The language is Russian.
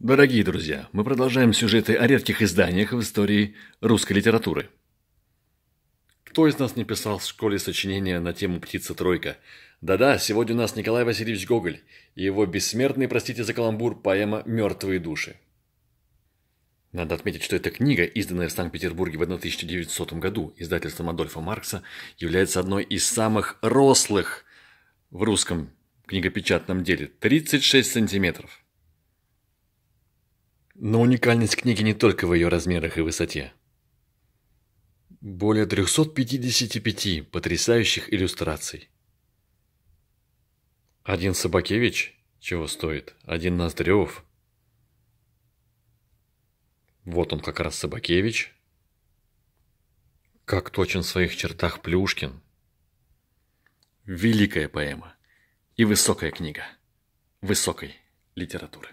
Дорогие друзья, мы продолжаем сюжеты о редких изданиях в истории русской литературы. Кто из нас не писал в школе сочинения на тему «Птица тройка»? Да-да, сегодня у нас Николай Васильевич Гоголь и его бессмертный, простите за каламбур, поэма «Мертвые души». Надо отметить, что эта книга, изданная в Санкт-Петербурге в 1900 году издательством Адольфа Маркса, является одной из самых рослых в русском книгопечатном деле – 36 сантиметров. Но уникальность книги не только в ее размерах и высоте. Более 355 потрясающих иллюстраций. Один Собакевич? Чего стоит? Один Ноздрев? Вот он как раз Собакевич. Как точен в своих чертах Плюшкин. Великая поэма и высокая книга высокой литературы.